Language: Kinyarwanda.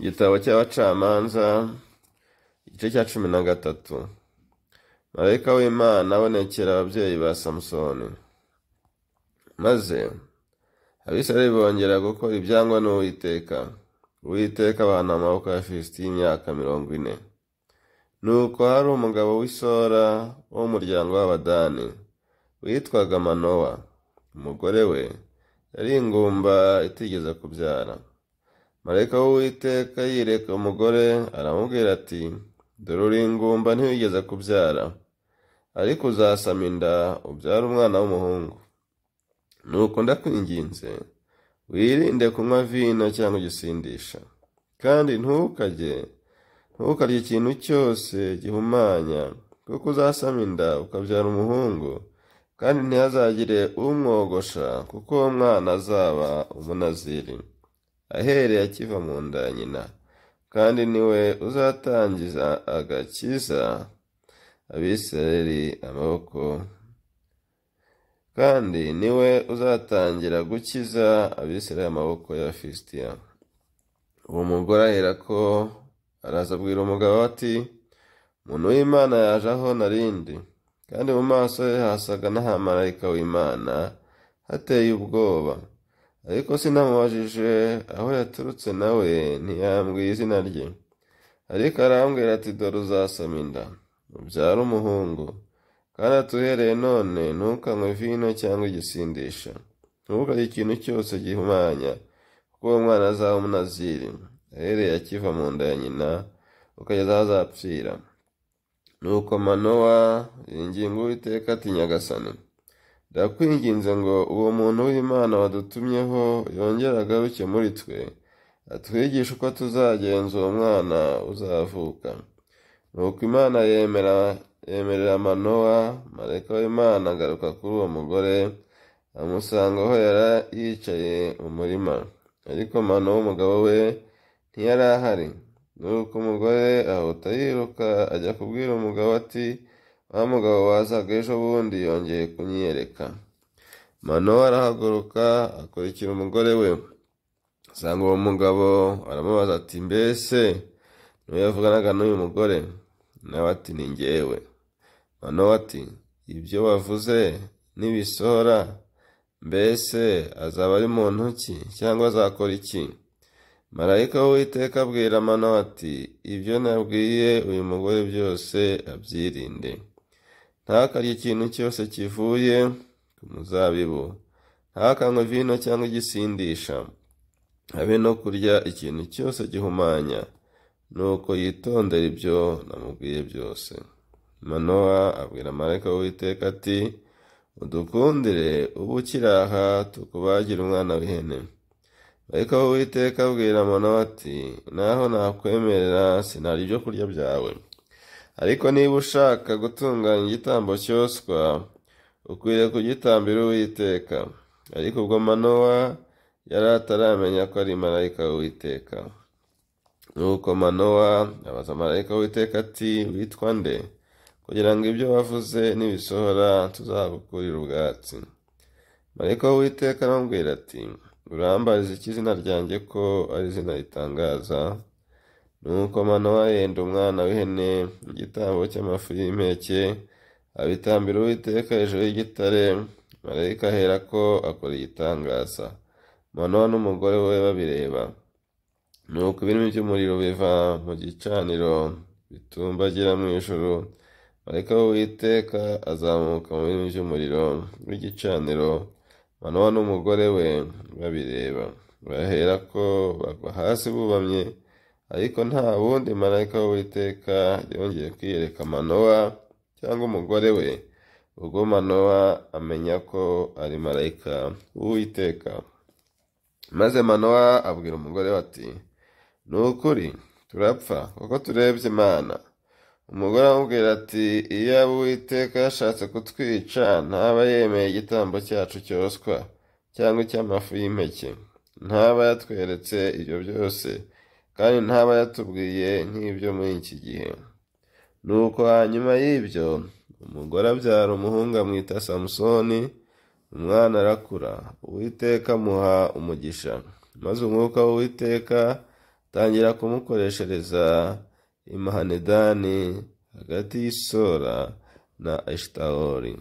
igitabo cy'abacamanza igice cya cumi na gatatu marayika w'imana abonekera ababyeyi ba samusoni maze abisirayeli bongera gukora ibyangwa n'uwiteka uwiteka abahana amaboko ya filisiti y'imyaka mirongo ine nuko hari umugabo w'isora w’umuryango mu w'abadani witwaga manowa umugore we yari ingumba itigeze kubyara marayika w'uwiteka yireka umugore aramubwira ati dore uri ingumba ntiwigeze kubyara ariko uzasama inda ubyara umwana w'umuhungu nuko ndakwinginze wirinde kunywa vino cyangwa gisindisha kandi ntukajye ntukarye ikintu cyose gihumanya kuko uzasama inda ukabyara umuhungu kandi ntihazagire umwogosha kuko uwo mwana azaba umunaziri ahereye akiva mu nda ya nyina kandi ni we uzatangiza agakiza abisirayeli amaboko kandi ni we uzatangira gukiza abisirayeli amaboko y'abafilisitiya uwo mugore ahera ko araza abwira umugabo ati umuntu w'imana yaje aho narindi kandi mu maso ye hasaga n'ahamarayika w'imana hateye ubwoba ariko sinamubajije aho yaturutse nawe ntiyambwiye izina rye ariko arambwira ati dore uzasama inda ubyara umuhungu kandi atuhereye none ntukanywe vino cyangwa igisindisha ntukarye ikintu cyose gihumanya kuko uwo mwana azaba umunaziri ahereye akiva mu nda ya nyina ukageza aho azapfira nuko manowa yinginga uwiteka ati nyagasani ndakwinginze ngo uwo muntu w'imana wadutumyeho yongere agaruke muri twe atwigishe uko tuzagenza uwo mwana uzavuka nuko imana yemera yemerera manowa mareka w'imana agaruka kuri uwo mugore amusanga aho yari yicaye mu murima ariko mano w'umugabo we ntiyari ahari nuko umugore ahuta yiruka ajya kubwira umugabo ati wa mugabo wazaga ejo bundi yongeye kunyiyereka mano arahaguruka akurikira umugore we asanga uwo mugabo aramubaza ati mbese niwe yavuganaga n'uyu mugore nawe ati ni ngewe mano ati ibyo wavuze nibisohora mbese azaba ari mu ntoki cyangwa azakora iki marayika w'uwiteka abwira mano ati ibyo nabwiye uyu mugore byose abyirinde ntakarye ikintu cyose kivuye ku muzabibu ntakanywe vino cyangwa igisindisha habe no kurya ikintu cyose gihumanya nuko yitondera ibyo namubwiye byose manowa abwira marayika w'iteka ati udukundire ubu ukiraha tukubagire umwana w'ihene ariko uwiteka abwira manowa ati naho nakwemerera sinari ibyo kurya byawe ariko niba ushaka gutunganya igitambo cyoswa ukwiriye kugitambira uwiteka ariko ubwo manowa yari ataramenya ko ari marayika w'uwiteka nuko manowa abaza marayika w'uwiteka ati witwa nde kugira ngo ibyo wavuze nibisohora tuzagukurira ubwatsi marayika w'uwiteka arambwira ati urambariza iki izina ryanjye ko ari izina ritangaza nuko manowa yenda umwana w'ihene igitambo cy'amafu y'impeke abitambira uwiteka hejuru y'igitare marayika ahera ko akora igitangaza manowa n'umugore we babireba nuko ibirimi by'umuriro biva mu gicaniro bitumbagira mu ijoro marayika w'uwiteka azamuka mu birimi by'umuriro w'igicaniro manowa n'umugore we babireba bahera ko bagwa hasi bubamye ariko nta wundi marayika w'uwiteka yongeye kwiyereka manowa cyangwa umugore we ubwo manowa amenya ko ari marayika w'uwiteka maze manowa abwira umugore we ati ni ukuri turapfa kuko turebye imana umugore amubwira ati iyo uwiteka yashatse kutwica ntaba yemeye igitambo cyacu cyoswa cyangwa icy'amafu y'impeke ntaba yatweretse ibyo byose kandi ntaba yatubwiye nk'ibyo muri iki gihe nuko hanyuma y'ibyo umugore abyara umuhungu amwita samusoni umwana arakura uwiteka amuha umugisha maze umwuka w'uwiteka atangira kumukoreshereza imahanedani hagati y'isora na eshitawori